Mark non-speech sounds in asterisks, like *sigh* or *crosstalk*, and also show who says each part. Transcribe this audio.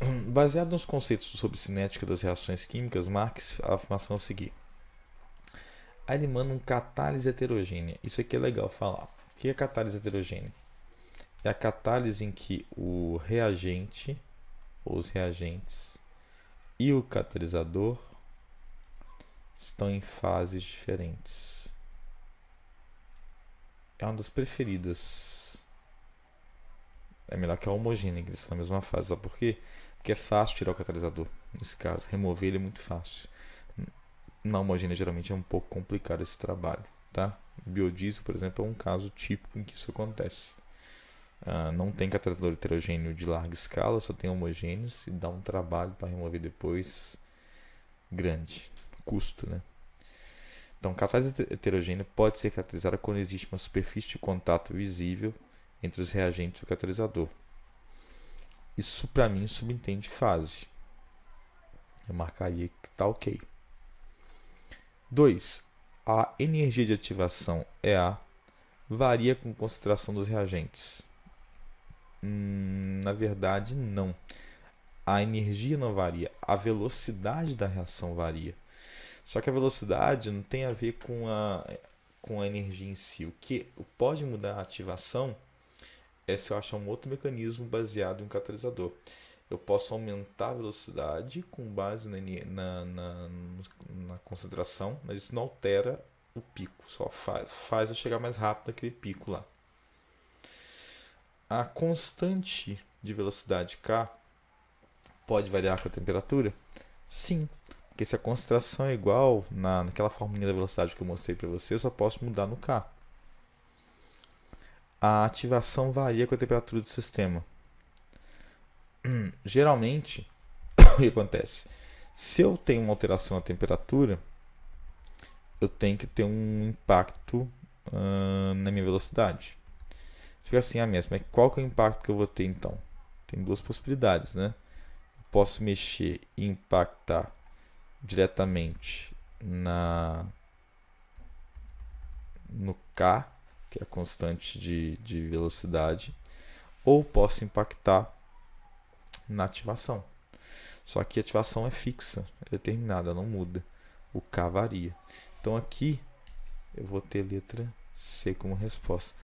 Speaker 1: *clears throat* Baseado nos conceitos sobre cinética das reações químicas, Marx a afirmação a seguir. Aí ele manda um catálise heterogênea. Isso aqui é legal falar. O que é catálise heterogênea? É a catálise em que o reagente, ou os reagentes, e o catalisador estão em fases diferentes. É uma das preferidas é melhor que a homogênea, que eles estão na mesma fase. Sabe por quê? Porque é fácil tirar o catalisador, nesse caso. Remover ele é muito fácil. Na homogênea, geralmente, é um pouco complicado esse trabalho, tá? Biodiesel, por exemplo, é um caso típico em que isso acontece. Ah, não tem catalisador heterogêneo de larga escala, só tem homogêneos e dá um trabalho para remover depois grande. Custo, né? Então, catálise heterogênea pode ser caracterizada quando existe uma superfície de contato visível entre os reagentes e o catalisador. Isso para mim subentende fase. Eu marcaria que está ok. 2. A energia de ativação EA varia com concentração dos reagentes. Hum, na verdade, não. A energia não varia, a velocidade da reação varia. Só que a velocidade não tem a ver com a, com a energia em si. O que pode mudar a ativação esse eu acho um outro mecanismo baseado em um catalisador. Eu posso aumentar a velocidade com base na, na, na, na concentração, mas isso não altera o pico, só faz, faz eu chegar mais rápido aquele pico lá. A constante de velocidade K pode variar com a temperatura? Sim, porque se a concentração é igual na, naquela formulinha da velocidade que eu mostrei para você, eu só posso mudar no K a ativação varia com a temperatura do sistema. Hum, geralmente, *coughs* o que acontece? Se eu tenho uma alteração na temperatura, eu tenho que ter um impacto uh, na minha velocidade. Fica assim a ah, mesma. Qual que é o impacto que eu vou ter então? Tem duas possibilidades, né? Eu posso mexer e impactar diretamente na no K que é a constante de, de velocidade, ou possa impactar na ativação. Só que a ativação é fixa, é determinada, não muda. O K varia. Então aqui eu vou ter letra C como resposta.